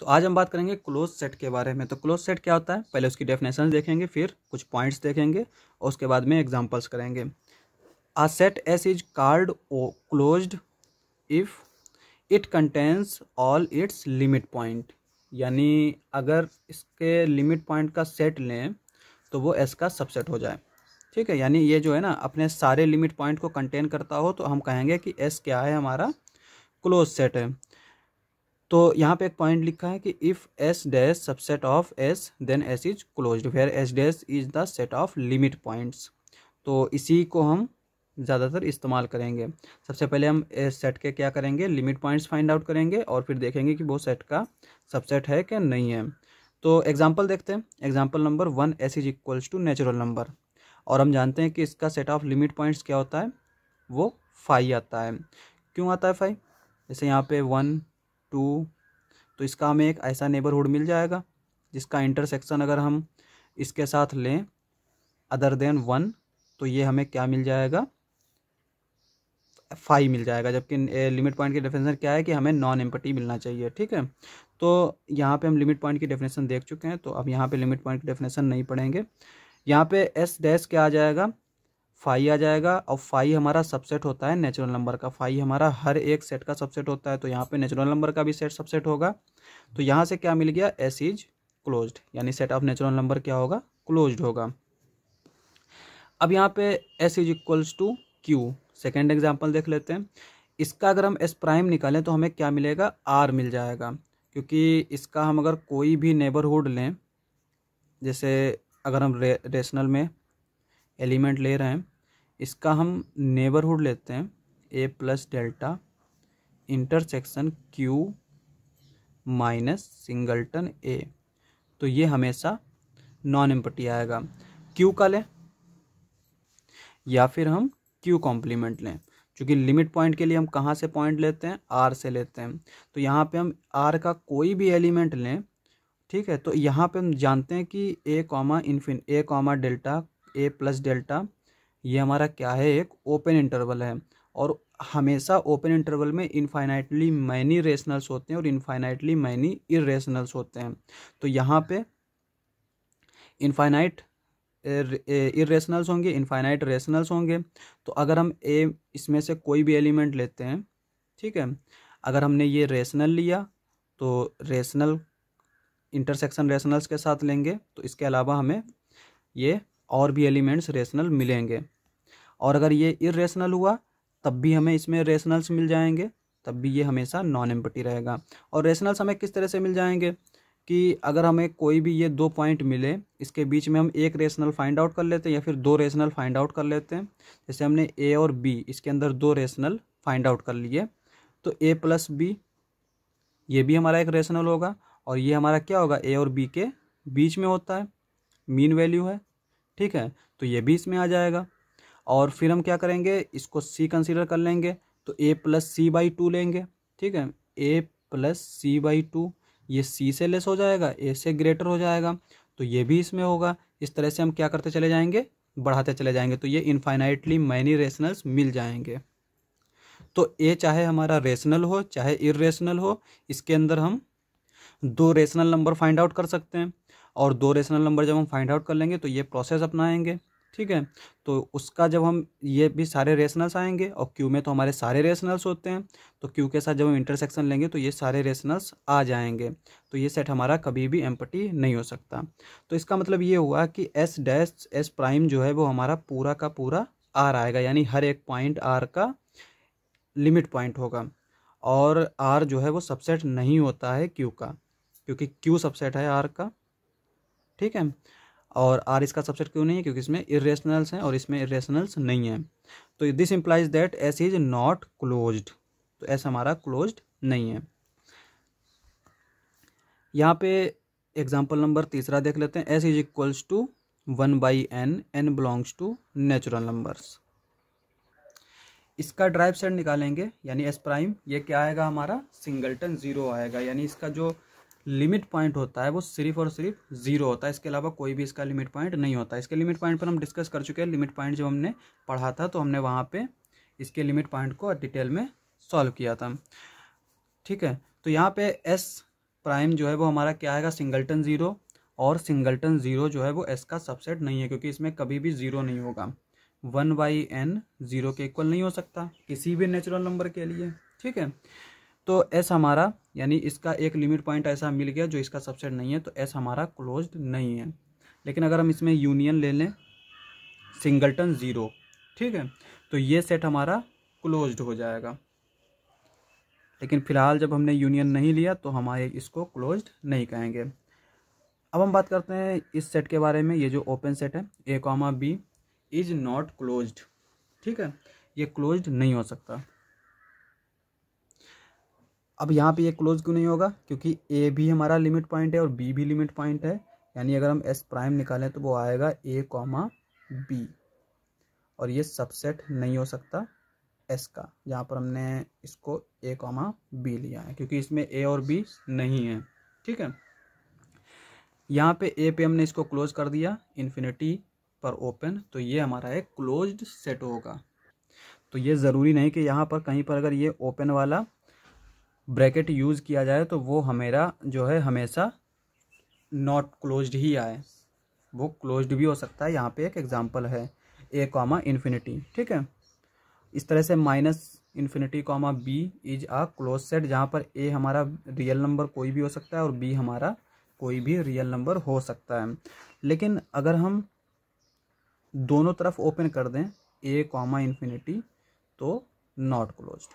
तो आज हम बात करेंगे क्लोज सेट के बारे में तो क्लोज सेट क्या होता है पहले उसकी डेफिनेशन देखेंगे फिर कुछ पॉइंट्स देखेंगे और उसके बाद में एग्जाम्पल्स करेंगे a set S is called uh closed if it contains all its limit point यानी अगर इसके लिमिट पॉइंट का सेट लें तो वो एस का सबसेट हो जाए ठीक है यानी ये जो है ना अपने सारे लिमिट पॉइंट को कंटेन करता हो तो हम कहेंगे कि एस क्या है हमारा क्लोज सेट है तो यहाँ पे एक पॉइंट लिखा है कि if S dash subset of S then S is close where S dash is the set of limit points तो इसी को हम ज़्यादातर इस्तेमाल करेंगे सबसे पहले हम एस सेट के क्या करेंगे लिमिट पॉइंट्स फाइंड आउट करेंगे और फिर देखेंगे कि वो सेट का सबसेट है क्या नहीं है तो एग्जाम्पल देखते हैं example number one S is equals to natural number और हम जानते हैं कि इसका सेट ऑफ लिमिट पॉइंट्स क्या होता है वो फाइव आता है क्यों आता है फाइव जैसे यहाँ पे वन टू तो इसका हमें एक ऐसा नेबरहुड मिल जाएगा जिसका इंटरसेक्शन अगर हम इसके साथ लें अदर देन वन तो ये हमें क्या मिल जाएगा फाइव मिल जाएगा जबकि लिमिट पॉइंट की डेफिनेशन क्या है कि हमें नॉन एम्पटी मिलना चाहिए ठीक है तो यहाँ पे हम लिमिट पॉइंट की डेफिनेशन देख चुके हैं तो अब यहाँ पे लिमिट पॉइंट की डेफिनेशन नहीं पढ़ेंगे यहाँ पे एस डैश क्या आ जाएगा फाइव आ जाएगा और फाइव हमारा सबसेट होता है नेचुरल नंबर का फाइव हमारा हर एक सेट का सबसेट होता है तो यहाँ पे नेचुरल नंबर का भी सेट सबसेट होगा तो यहाँ से क्या मिल गया एस इज क्लोज्ड यानी सेट ऑफ नेचुरल नंबर क्या होगा क्लोज्ड होगा अब यहाँ पे S is equals to Q second example देख लेते हैं इसका अगर हम एस प्राइम निकालें तो हमें क्या मिलेगा आर मिल जाएगा क्योंकि इसका हम अगर कोई भी नेबरहुड लें जैसे अगर हम रे, रेशनल में एलिमेंट ले रहे हैं इसका हम नेबरहुड लेते हैं A plus delta intersection Q minus singleton A तो ये हमेशा नॉन एम्पटी आएगा क्यू का लें या फिर हम क्यू कॉम्प्लीमेंट लें क्योंकि लिमिट पॉइंट के लिए हम कहाँ से पॉइंट लेते हैं आर से लेते हैं तो यहाँ पे हम आर का कोई भी एलिमेंट लें ठीक है तो यहाँ पे हम जानते हैं कि ए कॉमा इन्फिन A comma delta A plus delta ये हमारा क्या है एक ओपन इंटरवल है और हमेशा ओपन इंटरवल में इनफाइनाइटली मैनी रेशनल्स होते हैं और इनफाइनाइटली मैनी इरेशनल्स होते हैं तो यहाँ पे इनफाइनाइट इरेशनल्स होंगे इनफाइनाइट रेशनल्स होंगे तो अगर हम ए इसमें से कोई भी एलिमेंट लेते हैं ठीक है अगर हमने ये रेशनल लिया तो रेशनल इंटरसेक्शन रेशनल्स के साथ लेंगे तो इसके अलावा हमें ये और भी एलिमेंट्स रेशनल मिलेंगे और अगर ये इरेशनल हुआ तब भी हमें इसमें रेशनल्स मिल जाएंगे तब भी ये हमेशा नॉन एम्पटी रहेगा और रेशनल्स हमें किस तरह से मिल जाएंगे कि अगर हमें कोई भी ये दो पॉइंट मिले इसके बीच में हम एक रेशनल फाइंड आउट कर लेते हैं या फिर दो रेशनल फाइंड आउट कर लेते हैं जैसे हमने ए और बी इसके अंदर दो रेशनल फाइंड आउट कर लिए तो ए प्लस बी ये भी हमारा एक रेशनल होगा और ये हमारा क्या होगा ए और बी के बीच में होता है मीन वैल्यू है ठीक है तो ये भी इसमें आ जाएगा और फिर हम क्या करेंगे इसको सी कंसिडर कर लेंगे तो A plus C by two लेंगे ठीक है A plus C by two ये सी से लेस हो जाएगा ए से ग्रेटर हो जाएगा तो ये भी इसमें होगा इस तरह से हम क्या करते चले जाएंगे बढ़ाते चले जाएंगे तो ये इनफाइनाइटली मैनी रेशनल्स मिल जाएंगे तो ए चाहे हमारा रेशनल हो चाहे इरेशनल हो इसके अंदर हम दो रेशनल नंबर फाइंड आउट कर सकते हैं और दो रेशनल नंबर जब हम फाइंड आउट कर लेंगे तो ये प्रोसेस अपनाएंगे ठीक है तो उसका जब हम ये भी सारे रेशनल्स आएंगे और क्यू में तो हमारे सारे रेशनल्स होते हैं तो क्यू के साथ जब हम इंटरसेक्शन लेंगे तो ये सारे रेशनल्स आ जाएंगे तो ये सेट हमारा कभी भी एम्पटी नहीं हो सकता तो इसका मतलब ये हुआ कि एस डैश एस प्राइम जो है वो हमारा पूरा का पूरा आर आएगा यानी हर एक पॉइंट आर का लिमिट पॉइंट होगा और आर जो है वो सबसेट नहीं होता है क्यू का क्योंकि क्यू सबसेट है आर का ठीक है और आर इसका सबसेट क्यों नहीं है क्योंकि इसमें इरेशनल्स हैं और इसमें इरेशनल्स नहीं है तो this implies that S is not close तो एस हमारा क्लोज नहीं है यहाँ पे एग्जाम्पल नंबर तीसरा देख लेते हैं S is equals to one by N N belongs to natural numbers इसका ड्राइव सेट निकालेंगे यानी एस प्राइम ये क्या आएगा हमारा सिंगल्टन ज़ीरो आएगा यानी इसका जो लिमिट पॉइंट होता है वो सिर्फ और सिर्फ जीरो होता है इसके अलावा कोई भी इसका लिमिट पॉइंट नहीं होता इसके लिमिट पॉइंट पर हम डिस्कस कर चुके हैं लिमिट पॉइंट जब हमने पढ़ा था तो हमने वहाँ पे इसके लिमिट पॉइंट को डिटेल में सॉल्व किया था ठीक है तो यहाँ पे एस प्राइम जो है वो हमारा क्या आएगा सिंगल्टन ज़ीरो और सिंगल्टन ज़ीरो जो है वो एस का सबसेट नहीं है क्योंकि इसमें कभी भी ज़ीरो नहीं होगा वन बाई एन ज़ीरो के इक्वल नहीं हो सकता किसी भी नेचुरल नंबर के लिए ठीक है तो एस हमारा यानी इसका एक लिमिट पॉइंट ऐसा मिल गया जो इसका सबसेट नहीं है तो एस हमारा क्लोज नहीं है लेकिन अगर हम इसमें यूनियन ले लें सिंगल्टन ज़ीरो ठीक है तो ये सेट हमारा क्लोज्ड हो जाएगा लेकिन फ़िलहाल जब हमने यूनियन नहीं लिया तो हमारे इसको क्लोज्ड नहीं कहेंगे अब हम बात करते हैं इस सेट के बारे में ये जो ओपन सेट है A comma B is not closed ठीक है ये क्लोज्ड नहीं हो सकता अब यहाँ पे ये क्लोज क्यों नहीं होगा क्योंकि ए भी हमारा लिमिट पॉइंट है और बी भी लिमिट पॉइंट है यानी अगर हम एस प्राइम निकालें तो वो आएगा ए कॉमा बी और ये सबसेट नहीं हो सकता एस का यहाँ पर हमने इसको ए कॉमा बी लिया है क्योंकि इसमें ए और बी नहीं है ठीक है यहाँ पे ए पे हमने इसको क्लोज कर दिया इन्फिनिटी पर ओपन तो ये हमारा एक क्लोज्ड सेट होगा तो ये ज़रूरी नहीं कि यहाँ पर कहीं पर अगर ये ओपन वाला ब्रैकेट यूज़ किया जाए तो वो हमेरा जो है हमेशा नॉट क्लोज्ड ही आए वो क्लोज्ड भी हो सकता है यहाँ पे एक एग्ज़ाम्पल है ए कॉमा इन्फिनिटी ठीक है इस तरह से minus infinity comma B is a close set जहाँ पर ए हमारा रियल नंबर कोई भी हो सकता है और बी हमारा कोई भी रियल नंबर हो सकता है लेकिन अगर हम दोनों तरफ ओपन कर दें ए कॉमा इन्फिनिटी तो नॉट क्लोज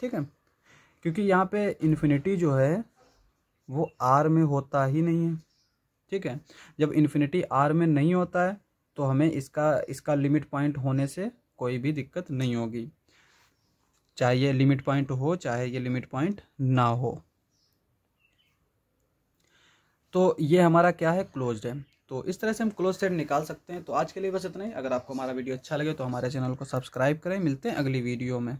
ठीक है क्योंकि यहाँ पे इन्फिनिटी जो है वो आर में होता ही नहीं है ठीक है जब इन्फिनिटी आर में नहीं होता है तो हमें इसका इसका लिमिट पॉइंट होने से कोई भी दिक्कत नहीं होगी चाहे ये लिमिट पॉइंट हो चाहे ये लिमिट पॉइंट ना हो तो ये हमारा क्या है क्लोज है तो इस तरह से हम क्लोज सेट निकाल सकते हैं तो आज के लिए बस इतना ही अगर आपको हमारा वीडियो अच्छा लगे तो हमारे चैनल को सब्सक्राइब करें मिलते हैं अगली वीडियो में